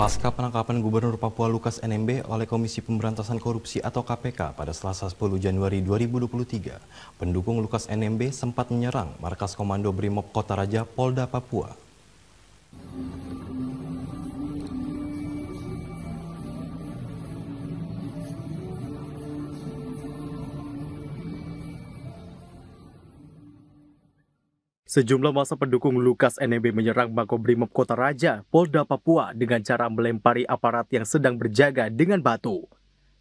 Pasca penangkapan Gubernur Papua Lukas NMB oleh Komisi Pemberantasan Korupsi atau KPK pada Selasa 10 Januari 2023, pendukung Lukas NMB sempat menyerang markas Komando Brimob Kota Raja Polda Papua. Sejumlah masa pendukung Lukas NMB e menyerang brimob Kota Raja, Polda Papua dengan cara melempari aparat yang sedang berjaga dengan batu.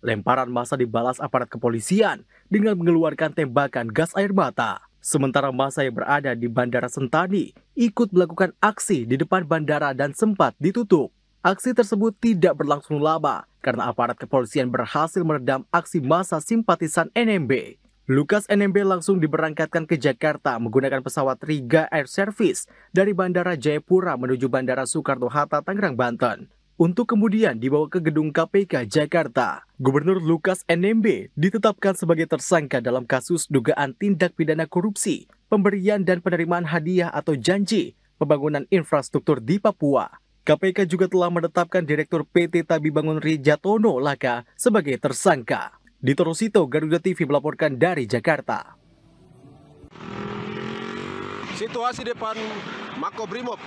Lemparan masa dibalas aparat kepolisian dengan mengeluarkan tembakan gas air mata. Sementara masa yang berada di Bandara Sentani ikut melakukan aksi di depan bandara dan sempat ditutup. Aksi tersebut tidak berlangsung lama karena aparat kepolisian berhasil meredam aksi masa simpatisan NMB. E Lukas NMB langsung diberangkatkan ke Jakarta menggunakan pesawat Riga Air Service dari Bandara Jayapura menuju Bandara Soekarno-Hatta, Tangerang, Banten untuk kemudian dibawa ke gedung KPK Jakarta. Gubernur Lukas NMB ditetapkan sebagai tersangka dalam kasus dugaan tindak pidana korupsi, pemberian dan penerimaan hadiah atau janji pembangunan infrastruktur di Papua. KPK juga telah menetapkan Direktur PT Tabi Bangun Rijatono Laka sebagai tersangka. Di Torosito, Garuda TV melaporkan dari Jakarta. Situasi depan Mako Brimob.